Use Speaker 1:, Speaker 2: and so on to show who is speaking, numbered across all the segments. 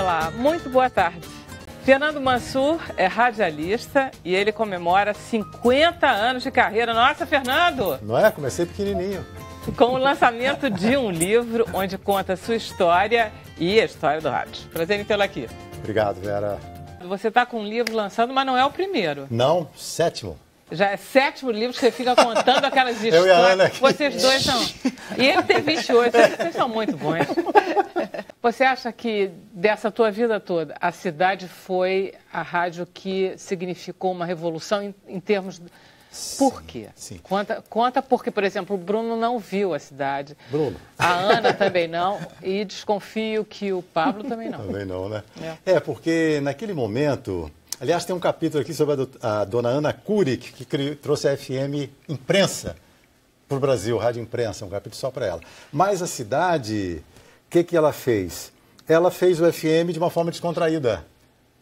Speaker 1: Olá, muito boa tarde. Fernando Mansur é radialista e ele comemora 50 anos de carreira. Nossa, Fernando!
Speaker 2: Não é? Comecei
Speaker 1: pequenininho. Com o lançamento de um livro onde conta sua história e a história do rádio. Prazer em tê-lo aqui.
Speaker 2: Obrigado, Vera.
Speaker 1: Você está com um livro lançando, mas não é o primeiro. Não,
Speaker 2: sétimo.
Speaker 1: Já é sétimo livro que você fica contando aquelas histórias. Eu e a Ana Vocês dois são. E ele tem 28, vocês são muito bons. Você acha que dessa tua vida toda, a cidade foi a rádio que significou uma revolução em, em termos. Por quê? Sim. Conta, conta porque, por exemplo, o Bruno não viu a cidade. Bruno. A Ana também não. E desconfio que o Pablo também não.
Speaker 2: Também não, né? É, é porque naquele momento Aliás, tem um capítulo aqui sobre a, dona Ana Kurik, que criou, trouxe a FM Imprensa para o Brasil, Rádio Imprensa, um capítulo só para ela. Mas a cidade, o que, que ela fez? Ela fez o FM de uma forma descontraída.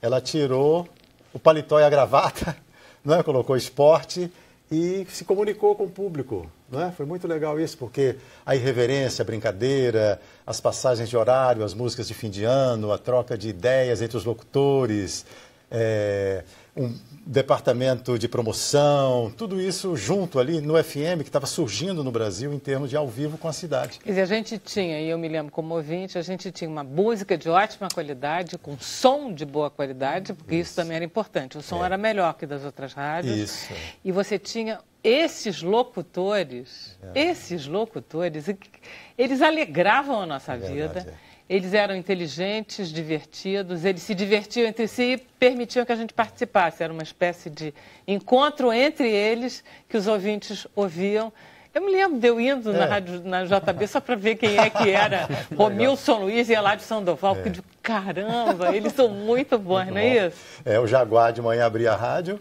Speaker 2: Ela tirou o paletó e a gravata, né? colocou esporte e se comunicou com o público. Né? Foi muito legal isso, porque a irreverência, a brincadeira, as passagens de horário, as músicas de fim de ano, a troca de ideias entre os locutores, é, um departamento de promoção, tudo isso junto ali no FM, que estava surgindo no Brasil em termos de ao vivo com a cidade.
Speaker 1: E a gente tinha, e eu me lembro como ouvinte, a gente tinha uma música de ótima qualidade, com som de boa qualidade, porque isso, isso também era importante. O som é. era melhor que das outras rádios. Isso. E você tinha esses locutores, é. esses locutores, eles alegravam a nossa é vida. É. Eles eram inteligentes, divertidos, eles se divertiam entre si e permitiam que a gente participasse. Era uma espécie de encontro entre eles que os ouvintes ouviam. Eu me lembro de eu indo é. na rádio, na JB, só para ver quem é que era Romilson Luiz e Eládio Sandoval. É. Que de caramba, eles são muito bons, muito não é isso?
Speaker 2: É, o Jaguar de manhã abria a rádio,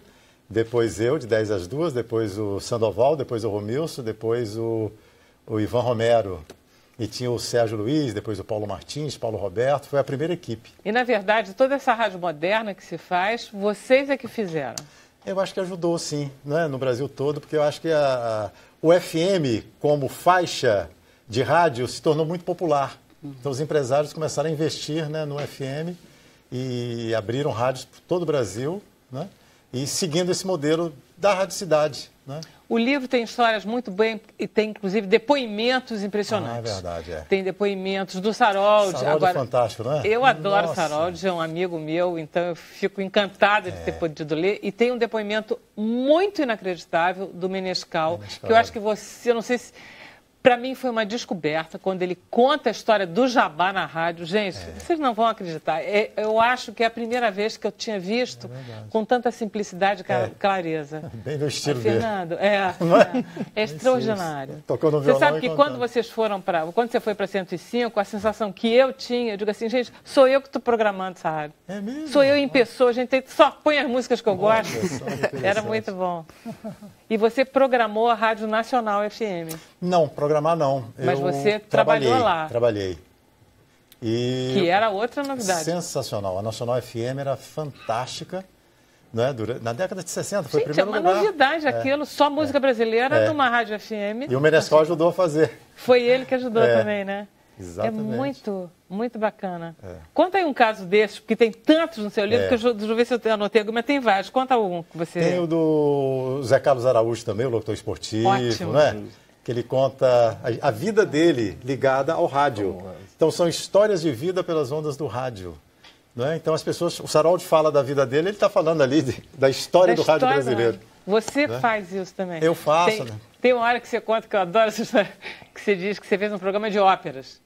Speaker 2: depois eu, de 10 às 2, depois o Sandoval, depois o Romilson, depois o, o Ivan Romero. E tinha o Sérgio Luiz, depois o Paulo Martins, Paulo Roberto, foi a primeira equipe.
Speaker 1: E na verdade, toda essa rádio moderna que se faz, vocês é que fizeram.
Speaker 2: Eu acho que ajudou sim, né? no Brasil todo, porque eu acho que a, a, o FM, como faixa de rádio, se tornou muito popular. Uhum. Então os empresários começaram a investir né, no FM e abriram rádios por todo o Brasil, né? e seguindo esse modelo da Rádio Cidade,
Speaker 1: né? O livro tem histórias muito bem e tem inclusive depoimentos impressionantes. Ah, é verdade, é. Tem depoimentos do Saroldi. Saroldi é fantástico, né? Eu adoro Saroldi, é um amigo meu, então eu fico encantada de é. ter podido ler. E tem um depoimento muito inacreditável do Menescal, Menescal. que eu acho que você, não sei se para mim foi uma descoberta quando ele conta a história do Jabá na rádio. Gente, é. vocês não vão acreditar. É, eu acho que é a primeira vez que eu tinha visto é com tanta simplicidade e é. clareza.
Speaker 2: Bem no estilo Fernando,
Speaker 1: é, é, é? extraordinário. Tocou violão você sabe que quando vocês foram para, quando você foi para 105, a sensação que eu tinha, eu digo assim, gente, sou eu que estou programando essa rádio. É mesmo? Sou eu em pessoa, a gente só põe as músicas que eu Nossa, gosto. Era muito bom. E você programou a Rádio Nacional FM?
Speaker 2: Não, programar não. Mas eu você trabalhou lá? Trabalhei. E que era outra novidade. Sensacional. A Nacional FM era fantástica. Né? Durante, na década de 60, foi Gente, o primeiro lugar. é uma lugar. novidade é, aquilo,
Speaker 1: só é. música brasileira é. numa rádio FM. E o Menescal
Speaker 2: assim, ajudou a fazer.
Speaker 1: Foi ele que ajudou é. também, né? É Exatamente. É muito, muito bacana. É. Conta aí um caso desses, porque tem tantos no seu livro, é. que eu, deixa eu ver se eu anotei algum, mas tem vários. Conta um que você... Tem o
Speaker 2: do Zé Carlos Araújo também, o locutor esportivo, Ótimo. né? Que ele conta a, a vida dele ligada ao rádio. Então são histórias de vida pelas ondas do rádio. Né? Então as pessoas, o Saroldi fala da vida dele, ele está falando ali de, da história da do história rádio brasileiro. Você né? faz
Speaker 1: isso também. Eu faço, tem, né? Tem uma hora que você conta que eu adoro essa história, que você diz que você fez um programa de óperas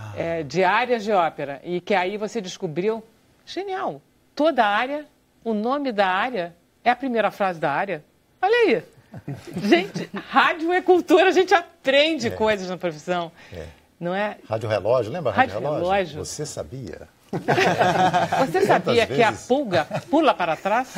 Speaker 1: ah. é, de áreas de ópera. E que aí você descobriu, genial, toda a área, o nome da área é a primeira frase da área. Olha aí. Gente, rádio é cultura, a gente aprende é. coisas na profissão. É. Não é?
Speaker 2: Rádio relógio, lembra? Rádio, relógio.
Speaker 1: Você sabia? Você sabia que a pulga pula para trás?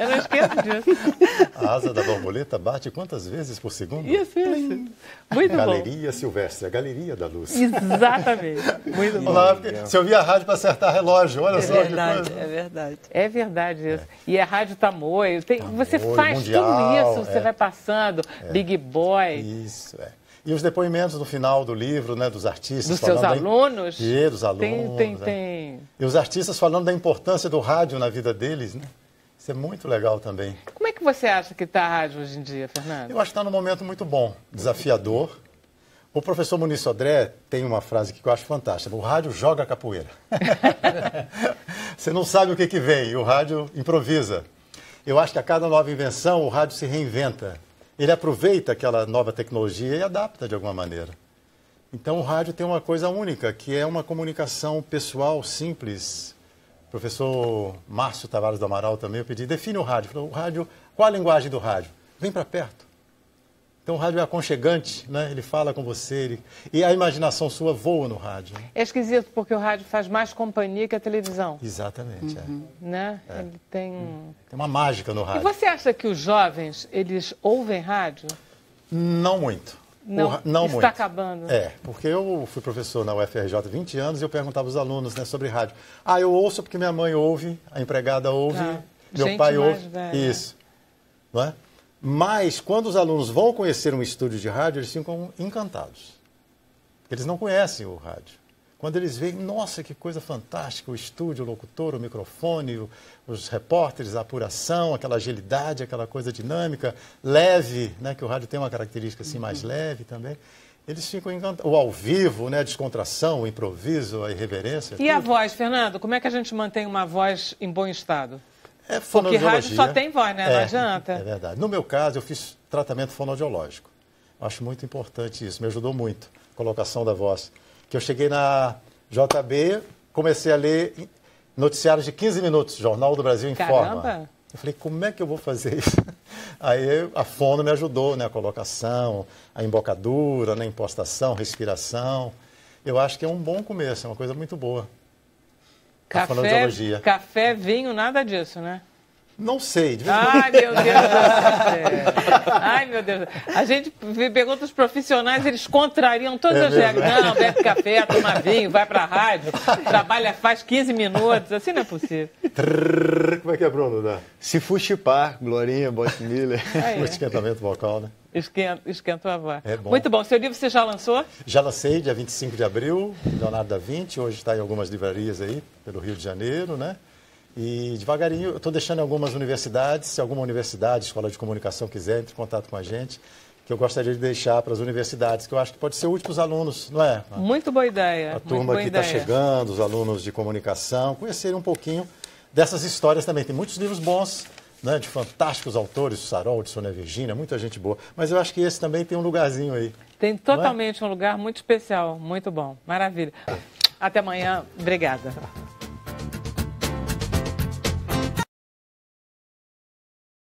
Speaker 1: Eu não
Speaker 2: esqueço disso. A asa da borboleta bate quantas vezes por segundo? Isso,
Speaker 1: isso. Muito galeria
Speaker 2: bom. Silvestre, a galeria da luz.
Speaker 1: Exatamente. Muito bom. Olá, se eu a
Speaker 2: rádio para acertar
Speaker 1: relógio, olha é só verdade, que coisa. É verdade. É verdade isso. É. E a rádio Tamoio. Tá tem, tá você faz mundial, tudo isso, você é. vai passando. É. Big Boy.
Speaker 2: Isso, é. E os depoimentos no final do livro, né, dos artistas. Dos seus alunos? Da... E dos alunos. Tem, tem, né? tem. E os artistas falando da importância do rádio na vida deles, né? Isso é muito legal também.
Speaker 1: Como é que você acha que está a rádio hoje em dia, Fernando? Eu acho que está num momento muito bom,
Speaker 2: desafiador. O professor Muniz Sodré tem uma frase que eu acho fantástica. O rádio joga capoeira. você não sabe o que, que vem, e o rádio improvisa. Eu acho que a cada nova invenção, o rádio se reinventa ele aproveita aquela nova tecnologia e adapta de alguma maneira. Então o rádio tem uma coisa única, que é uma comunicação pessoal simples. O professor Márcio Tavares do Amaral também, eu pedi, define o rádio. Falou, o rádio, qual a linguagem do rádio? Vem para perto. Então o rádio é aconchegante, né? Ele fala com você, ele... e a imaginação sua voa no rádio. Né?
Speaker 1: É esquisito, porque o rádio faz mais companhia que a televisão.
Speaker 2: Exatamente, é. uhum.
Speaker 1: é. Né? É. Ele tem... Uhum.
Speaker 2: Tem uma mágica no rádio. E
Speaker 1: você acha que os jovens, eles ouvem rádio?
Speaker 2: Não muito.
Speaker 1: Não, o, não está muito. acabando. É,
Speaker 2: porque eu fui professor na UFRJ 20 anos e eu perguntava aos alunos né, sobre rádio. Ah, eu ouço porque minha mãe ouve, a empregada ouve, ah, meu pai ouve. Velha. Isso. Não é? Mas quando os alunos vão conhecer um estúdio de rádio, eles ficam encantados. Eles não conhecem o rádio. Quando eles veem, nossa, que coisa fantástica, o estúdio, o locutor, o microfone, o, os repórteres, a apuração, aquela agilidade, aquela coisa dinâmica, leve, né, que o rádio tem uma característica assim mais uhum. leve também. Eles ficam encantados. O ao vivo, né, a descontração, o improviso, a irreverência. E tudo. a
Speaker 1: voz, Fernando? Como é que a gente mantém uma voz em bom estado? É Porque rádio só tem voz, né? É, Não
Speaker 2: adianta. É verdade. No meu caso, eu fiz tratamento fonoaudiológico. Acho muito importante isso, me ajudou muito, a colocação da voz. Que eu cheguei na JB, comecei a ler noticiários de 15 minutos, Jornal do Brasil Informa. Caramba. Eu falei, como é que eu vou fazer isso? Aí a fono me ajudou, né? A colocação, a embocadura, né? a impostação, respiração. Eu acho que é um bom começo, é uma coisa muito boa. Tá café,
Speaker 1: Café, vinho, nada disso, né?
Speaker 2: Não sei. De
Speaker 1: Ai, meu Deus do céu. Ai, meu Deus. A gente pergunta os profissionais, eles contrariam todas é as regras. Não, bebe café, toma vinho, vai pra rádio, trabalha, faz 15 minutos. Assim não é possível.
Speaker 2: como é que é, Bruno? Né? Se fuxipar, Glorinha, Bot Miller. Ah, é. O esquentamento vocal, né?
Speaker 1: Esquenta, esquenta a voz. É bom. Muito bom. Seu livro você já lançou?
Speaker 2: Já lancei, dia 25 de abril, Leonardo da Vinci. Hoje está em algumas livrarias aí, pelo Rio de Janeiro, né? E devagarinho, eu estou deixando algumas universidades, se alguma universidade, escola de comunicação quiser, entre em contato com a gente, que eu gostaria de deixar para as universidades, que eu acho que pode ser útil para os alunos, não é?
Speaker 1: Muito boa ideia. A turma que está chegando,
Speaker 2: os alunos de comunicação, conhecerem um pouquinho dessas histórias também. Tem muitos livros bons, né, de fantásticos autores, Sarol, de Sônia Virginia, muita gente boa. Mas eu acho que esse também tem um lugarzinho aí.
Speaker 1: Tem é? totalmente é? um lugar muito especial, muito bom. Maravilha. Até amanhã. Obrigada.